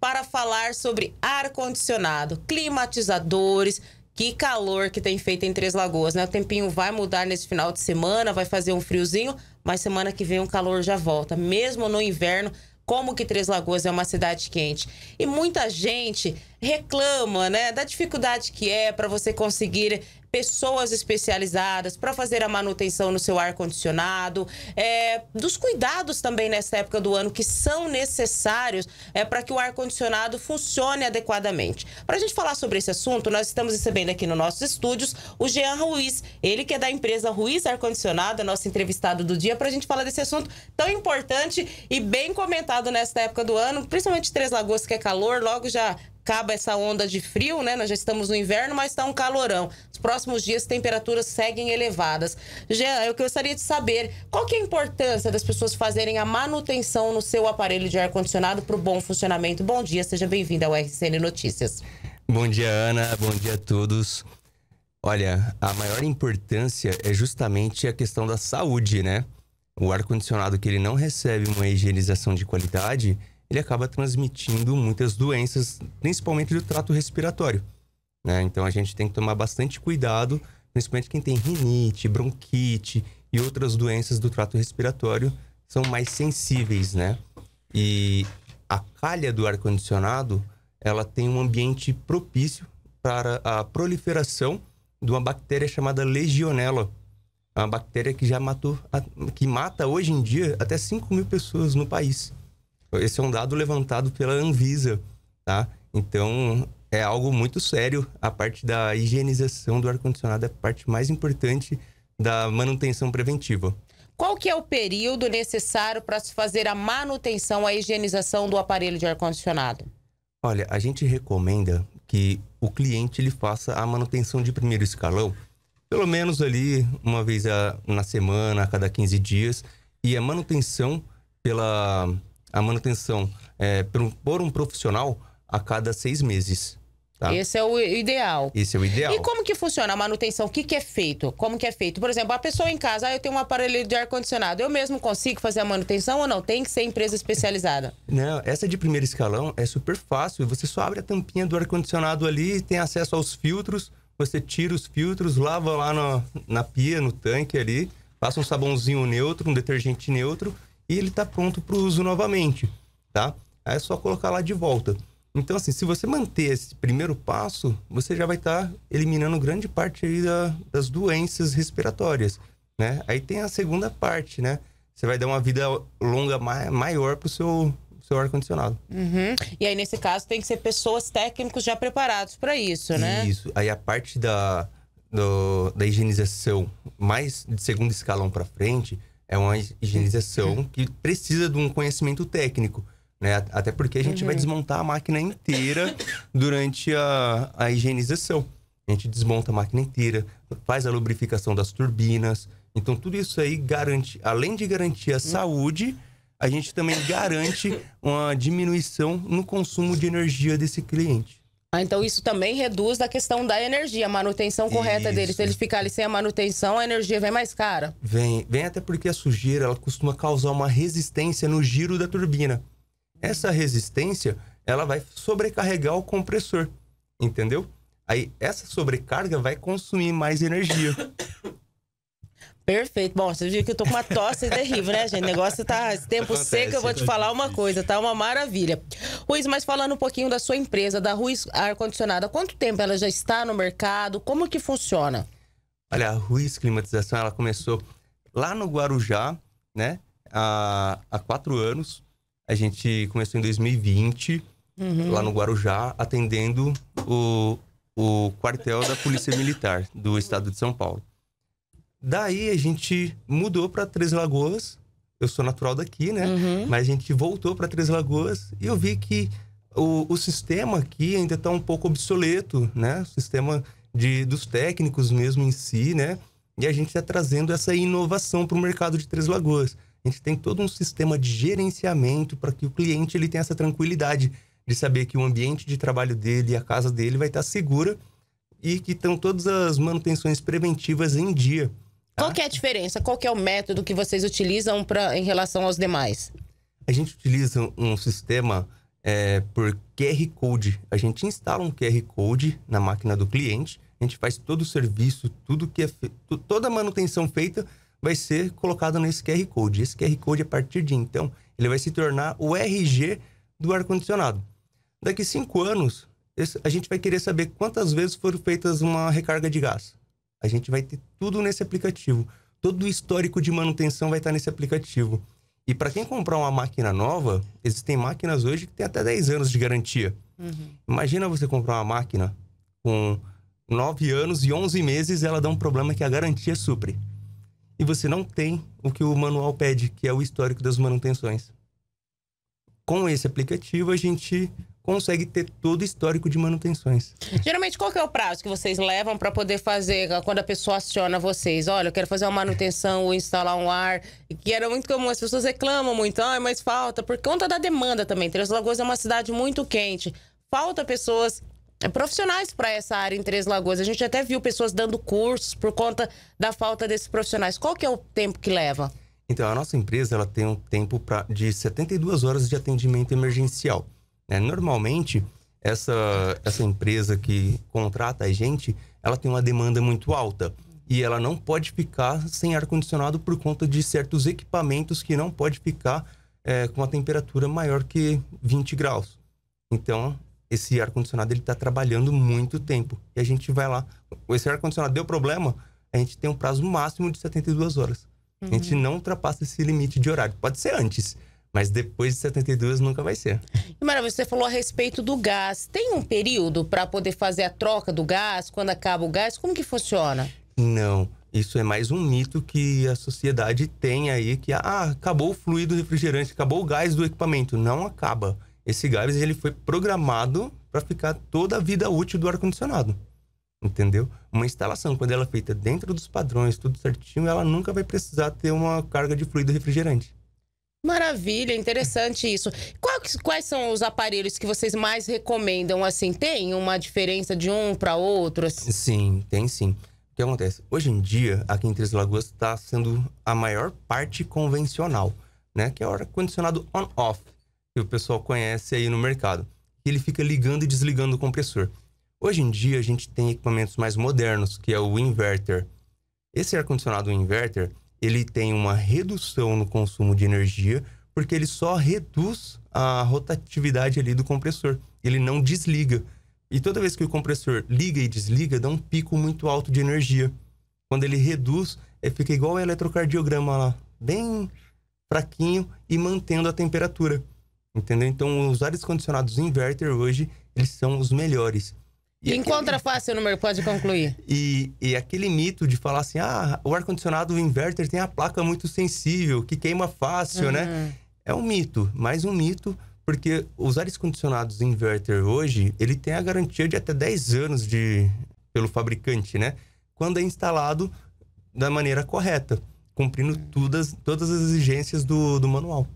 para falar sobre ar-condicionado, climatizadores. Que calor que tem feito em Três Lagoas, né? O tempinho vai mudar nesse final de semana, vai fazer um friozinho, mas semana que vem o calor já volta. Mesmo no inverno, como que Três Lagoas é uma cidade quente. E muita gente reclama, né, da dificuldade que é para você conseguir pessoas especializadas para fazer a manutenção no seu ar-condicionado, é, dos cuidados também nessa época do ano que são necessários é, para que o ar-condicionado funcione adequadamente. Para a gente falar sobre esse assunto, nós estamos recebendo aqui nos nossos estúdios o Jean Ruiz, ele que é da empresa Ruiz Ar Condicionado, nosso entrevistado do dia, para a gente falar desse assunto tão importante e bem comentado nesta época do ano, principalmente Três Lagoas, que é calor, logo já acaba essa onda de frio, né? Nós já estamos no inverno, mas está um calorão. Os próximos dias temperaturas seguem elevadas. Jean, eu gostaria de saber qual que é a importância das pessoas fazerem a manutenção no seu aparelho de ar-condicionado para o bom funcionamento. Bom dia, seja bem-vindo ao RCN Notícias. Bom dia, Ana. Bom dia a todos. Olha, a maior importância é justamente a questão da saúde, né? O ar-condicionado que ele não recebe uma higienização de qualidade, ele acaba transmitindo muitas doenças, principalmente do trato respiratório. Né? Então a gente tem que tomar bastante cuidado, principalmente quem tem rinite, bronquite e outras doenças do trato respiratório são mais sensíveis, né? E a calha do ar condicionado, ela tem um ambiente propício para a proliferação de uma bactéria chamada Legionella, é uma bactéria que já matou, que mata hoje em dia até 5 mil pessoas no país. Esse é um dado levantado pela Anvisa, tá? Então, é algo muito sério. A parte da higienização do ar-condicionado é a parte mais importante da manutenção preventiva. Qual que é o período necessário para se fazer a manutenção, a higienização do aparelho de ar-condicionado? Olha, a gente recomenda que o cliente ele faça a manutenção de primeiro escalão, pelo menos ali uma vez a, na semana, a cada 15 dias, e a manutenção pela a manutenção é, por, por um profissional a cada seis meses. Tá. Esse é o ideal. Esse é o ideal. E como que funciona a manutenção? O que, que é feito? Como que é feito? Por exemplo, a pessoa em casa, ah, eu tenho um aparelho de ar-condicionado. Eu mesmo consigo fazer a manutenção ou não? Tem que ser empresa especializada. Não, essa de primeiro escalão é super fácil. Você só abre a tampinha do ar-condicionado ali, tem acesso aos filtros. Você tira os filtros, lava lá na, na pia, no tanque ali, passa um sabãozinho neutro, um detergente neutro e ele está pronto para uso novamente, tá? Aí é só colocar lá de volta. Então, assim, se você manter esse primeiro passo, você já vai estar tá eliminando grande parte da, das doenças respiratórias, né? Aí tem a segunda parte, né? Você vai dar uma vida longa maior para o seu seu ar-condicionado. Uhum. E aí, nesse caso, tem que ser pessoas técnicos já preparados para isso, né? Isso. Aí a parte da, do, da higienização mais de segundo escalão para frente é uma higienização uhum. que precisa de um conhecimento técnico. Né? Até porque a gente uhum. vai desmontar a máquina inteira durante a, a higienização. A gente desmonta a máquina inteira, faz a lubrificação das turbinas. Então, tudo isso aí garante, além de garantir a saúde, a gente também garante uma diminuição no consumo de energia desse cliente. Ah, então isso também reduz a questão da energia, a manutenção correta isso. deles. Se eles ficarem sem a manutenção, a energia vem mais cara. Vem, vem até porque a sujeira ela costuma causar uma resistência no giro da turbina. Essa resistência ela vai sobrecarregar o compressor, entendeu? Aí essa sobrecarga vai consumir mais energia. Perfeito. Bom, você viu que eu tô com uma tosse terrível, né, gente? O negócio tá esse tempo Acontece, seco, eu vou te falar uma coisa, tá uma maravilha. Ruiz, mas falando um pouquinho da sua empresa, da Ruiz Ar condicionada quanto tempo ela já está no mercado? Como que funciona? Olha, a Ruiz Climatização, ela começou lá no Guarujá, né? Há, há quatro anos. A gente começou em 2020, uhum. lá no Guarujá, atendendo o, o quartel da Polícia Militar do Estado de São Paulo. Daí a gente mudou para Três Lagoas. Eu sou natural daqui, né? Uhum. Mas a gente voltou para Três Lagoas e eu vi que o, o sistema aqui ainda está um pouco obsoleto, né? O sistema de, dos técnicos mesmo em si, né? E a gente está trazendo essa inovação para o mercado de Três Lagoas. A gente tem todo um sistema de gerenciamento para que o cliente ele tenha essa tranquilidade de saber que o ambiente de trabalho dele e a casa dele vai estar tá segura e que estão todas as manutenções preventivas em dia. Qual é a tá. diferença? Qual é o método que vocês utilizam pra, em relação aos demais? A gente utiliza um sistema é, por QR Code. A gente instala um QR Code na máquina do cliente, a gente faz todo o serviço, tudo que é toda a manutenção feita vai ser colocada nesse QR Code. Esse QR Code, a partir de então, ele vai se tornar o RG do ar-condicionado. Daqui cinco anos, a gente vai querer saber quantas vezes foram feitas uma recarga de gás. A gente vai ter tudo nesse aplicativo. Todo o histórico de manutenção vai estar nesse aplicativo. E para quem comprar uma máquina nova, existem máquinas hoje que têm até 10 anos de garantia. Uhum. Imagina você comprar uma máquina com 9 anos e 11 meses ela dá um problema que a garantia supre. E você não tem o que o manual pede, que é o histórico das manutenções. Com esse aplicativo, a gente consegue ter todo o histórico de manutenções. Geralmente, qual que é o prazo que vocês levam para poder fazer quando a pessoa aciona vocês? Olha, eu quero fazer uma manutenção ou instalar um ar, que era muito comum, as pessoas reclamam muito, ah, mas falta, por conta da demanda também. Três Lagoas é uma cidade muito quente, falta pessoas eh, profissionais para essa área em Três Lagoas. A gente até viu pessoas dando cursos por conta da falta desses profissionais. Qual que é o tempo que leva? Então, a nossa empresa ela tem um tempo pra, de 72 horas de atendimento emergencial. Né? Normalmente, essa, essa empresa que contrata a gente, ela tem uma demanda muito alta e ela não pode ficar sem ar-condicionado por conta de certos equipamentos que não pode ficar é, com a temperatura maior que 20 graus. Então, esse ar-condicionado ele está trabalhando muito tempo. E a gente vai lá. Esse ar-condicionado deu problema, a gente tem um prazo máximo de 72 horas. Uhum. A gente uhum. não ultrapassa esse limite de horário. Pode ser antes, mas depois de 72 nunca vai ser. E maravilha, você falou a respeito do gás. Tem um período para poder fazer a troca do gás, quando acaba o gás? Como que funciona? Não. Isso é mais um mito que a sociedade tem aí, que ah, acabou o fluido refrigerante, acabou o gás do equipamento. Não acaba. Esse gás ele foi programado para ficar toda a vida útil do ar-condicionado. Entendeu? Uma instalação, quando ela é feita dentro dos padrões, tudo certinho, ela nunca vai precisar ter uma carga de fluido refrigerante. Maravilha, interessante isso. Quais, quais, são os aparelhos que vocês mais recomendam? Assim, tem uma diferença de um para outro? Assim? Sim, tem sim. O que acontece? Hoje em dia, aqui em Três Lagoas está sendo a maior parte convencional, né? Que é o ar condicionado on/off, que o pessoal conhece aí no mercado. Ele fica ligando e desligando o compressor. Hoje em dia, a gente tem equipamentos mais modernos, que é o inverter. Esse ar condicionado inverter, ele tem uma redução no consumo de energia, porque ele só reduz a rotatividade ali do compressor. Ele não desliga. E toda vez que o compressor liga e desliga, dá um pico muito alto de energia. Quando ele reduz, ele é, fica igual o eletrocardiograma lá, bem fraquinho e mantendo a temperatura. Entendeu? Então, os ares condicionados inverter hoje, eles são os melhores. E Encontra aquele... fácil o número, pode concluir. E, e aquele mito de falar assim: ah, o ar-condicionado, o inverter tem a placa muito sensível, que queima fácil, né? uhum. né? É um mito, mais um mito, porque os ar condicionados inverter hoje, ele tem a garantia de até 10 anos de, pelo fabricante, né? Quando é instalado da maneira correta, cumprindo uhum. todas, todas as exigências do, do manual.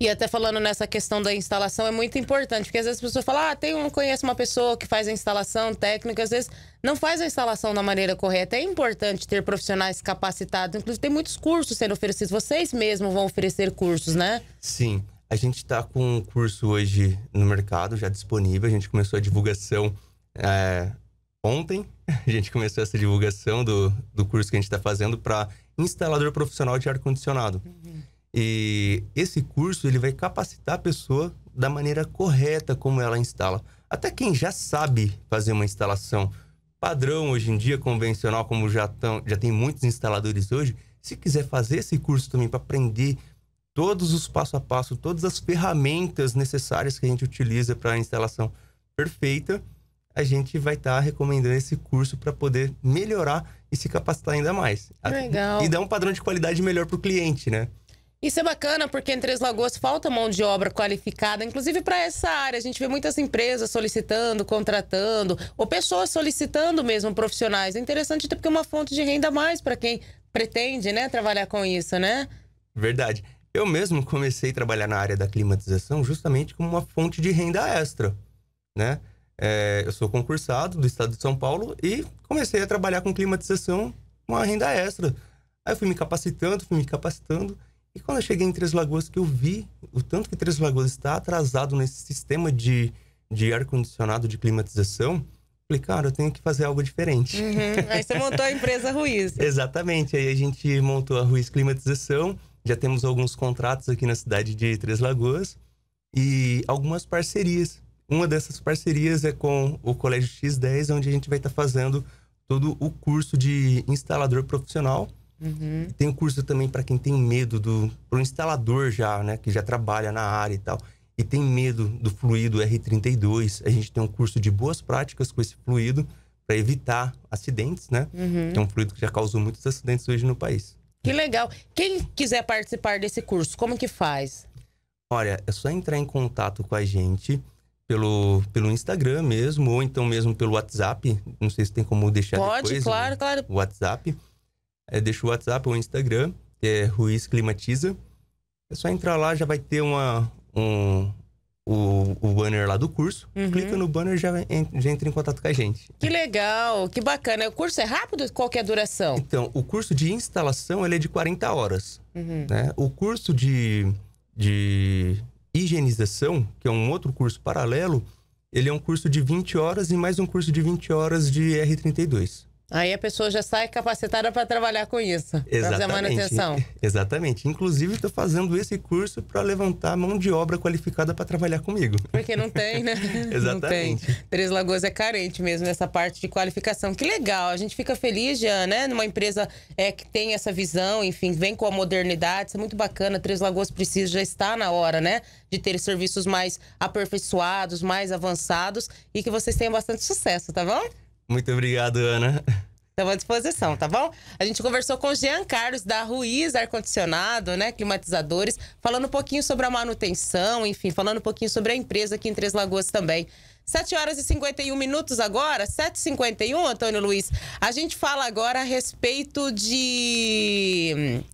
E até falando nessa questão da instalação, é muito importante, porque às vezes a pessoa fala, ah, tem um, conhece uma pessoa que faz a instalação técnica, às vezes não faz a instalação da maneira correta. É importante ter profissionais capacitados, inclusive tem muitos cursos sendo oferecidos, vocês mesmos vão oferecer cursos, né? Sim, a gente está com um curso hoje no mercado, já disponível, a gente começou a divulgação é, ontem, a gente começou essa divulgação do, do curso que a gente está fazendo para instalador profissional de ar-condicionado. Uhum. E esse curso ele vai capacitar a pessoa da maneira correta como ela instala. Até quem já sabe fazer uma instalação padrão hoje em dia convencional, como já tão, já tem muitos instaladores hoje, se quiser fazer esse curso também para aprender todos os passo a passo, todas as ferramentas necessárias que a gente utiliza para a instalação perfeita, a gente vai estar tá recomendando esse curso para poder melhorar e se capacitar ainda mais. Legal. E dar um padrão de qualidade melhor para o cliente, né? Isso é bacana porque em Três Lagoas falta mão de obra qualificada, inclusive para essa área. A gente vê muitas empresas solicitando, contratando, ou pessoas solicitando mesmo profissionais. É interessante até porque é uma fonte de renda a mais para quem pretende, né, trabalhar com isso, né? Verdade. Eu mesmo comecei a trabalhar na área da climatização justamente como uma fonte de renda extra, né? É, eu sou concursado do estado de São Paulo e comecei a trabalhar com climatização, uma renda extra. Aí eu fui me capacitando, fui me capacitando e quando eu cheguei em Três Lagoas, que eu vi o tanto que Três Lagoas está atrasado nesse sistema de, de ar-condicionado, de climatização, falei, cara, eu tenho que fazer algo diferente. Uhum. Aí você montou a empresa Ruiz. Exatamente. Aí a gente montou a Ruiz Climatização. Já temos alguns contratos aqui na cidade de Três Lagoas e algumas parcerias. Uma dessas parcerias é com o Colégio X10, onde a gente vai estar fazendo todo o curso de instalador profissional Uhum. Tem um curso também para quem tem medo do para um instalador já, né, que já trabalha na área e tal, e tem medo do fluido R32. A gente tem um curso de boas práticas com esse fluido para evitar acidentes, né? Uhum. Que é um fluido que já causou muitos acidentes hoje no país. Que legal. Quem quiser participar desse curso, como que faz? Olha, é só entrar em contato com a gente pelo, pelo Instagram mesmo, ou então mesmo pelo WhatsApp. Não sei se tem como deixar Pode, depois, claro, né? claro. WhatsApp é, deixa o WhatsApp ou o Instagram, que é Ruiz Climatiza. É só entrar lá, já vai ter uma, um, o, o, banner lá do curso. Uhum. Clica no banner e já, já entra em contato com a gente. Que legal, que bacana. O curso é rápido? Qual é a duração? Então, o curso de instalação ele é de 40 horas. Uhum. Né? O curso de, de higienização, que é um outro curso paralelo, ele é um curso de 20 horas e mais um curso de 20 horas de R32. Aí a pessoa já sai capacitada para trabalhar com isso, para fazer manutenção. Exatamente. Inclusive, estou fazendo esse curso para levantar mão de obra qualificada para trabalhar comigo. Porque não tem, né? Exatamente. Não tem. Três Lagoas é carente mesmo nessa parte de qualificação. Que legal. A gente fica feliz, já, né? Numa empresa é, que tem essa visão, enfim, vem com a modernidade. Isso é muito bacana. Três Lagoas precisa, já está na hora, né? De ter serviços mais aperfeiçoados, mais avançados e que vocês tenham bastante sucesso, tá bom? Muito obrigado, Ana. Estamos à disposição, tá bom? A gente conversou com Jean Carlos da Ruiz Ar-Condicionado, né? Climatizadores, falando um pouquinho sobre a manutenção, enfim, falando um pouquinho sobre a empresa aqui em Três Lagoas também. 7 horas e 51 minutos agora, 7h51, Antônio Luiz. A gente fala agora a respeito de. Hum,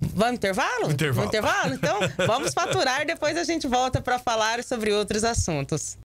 vamos intervalo? Intervalo. intervalo? Então, vamos faturar, depois a gente volta para falar sobre outros assuntos.